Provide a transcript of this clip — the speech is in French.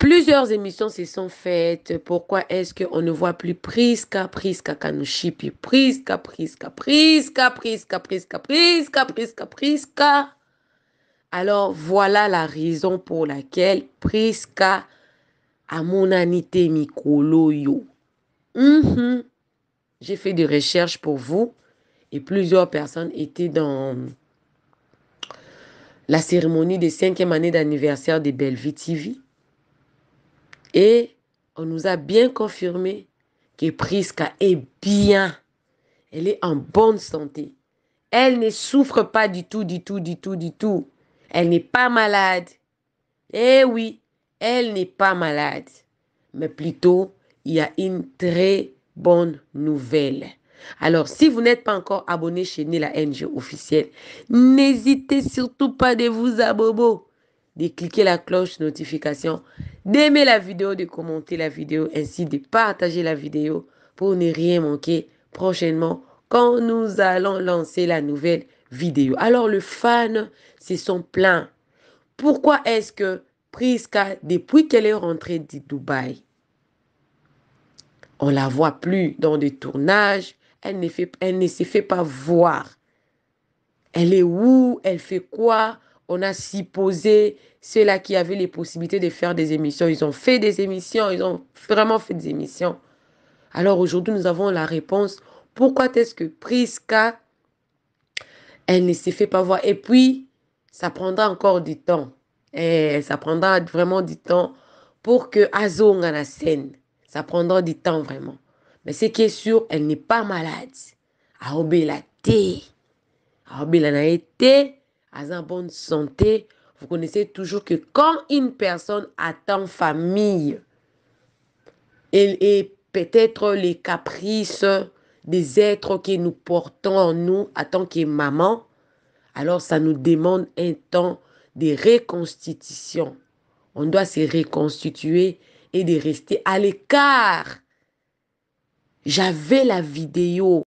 Plusieurs émissions se sont faites. Pourquoi est-ce qu'on ne voit plus Priska, Priska Kanushipi, Priska, Priska, Priska, Priska, Priska, Priska, Priska, Priska. Alors voilà la raison pour laquelle Priska a mon anité Mikoloyo. Mm-hmm. J'ai fait des recherches pour vous et plusieurs personnes étaient dans la cérémonie des cinquième années d'anniversaire de Belleville TV. Et on nous a bien confirmé que Prisca est bien. Elle est en bonne santé. Elle ne souffre pas du tout, du tout, du tout, du tout. Elle n'est pas malade. Eh oui, elle n'est pas malade. Mais plutôt, il y a une très bonne nouvelle. Alors, si vous n'êtes pas encore abonné chez Nela NG officielle, n'hésitez surtout pas de vous abonner de cliquer la cloche notification, d'aimer la vidéo, de commenter la vidéo, ainsi de partager la vidéo pour ne rien manquer prochainement quand nous allons lancer la nouvelle vidéo. Alors le fan, se son plein. Pourquoi est-ce que Priska, depuis qu'elle est rentrée de Dubaï, on la voit plus dans des tournages, elle ne, fait, elle ne se fait pas voir. Elle est où, elle fait quoi, on a supposé ceux-là qui avaient les possibilités de faire des émissions. Ils ont fait des émissions, ils ont vraiment fait des émissions. Alors aujourd'hui, nous avons la réponse. Pourquoi est-ce que Priska, elle ne s'est fait pas voir Et puis, ça prendra encore du temps. Et eh, ça prendra vraiment du temps pour que Azong a la scène. Ça prendra du temps vraiment. Mais ce qui est sûr, elle n'est pas malade. Aobé la thé. Aobé la été sa bonne santé, vous connaissez toujours que quand une personne attend famille et, est peut-être les caprices des êtres que nous portons en nous en tant que maman, alors ça nous demande un temps de reconstitution. On doit se reconstituer et de rester à l'écart. J'avais la vidéo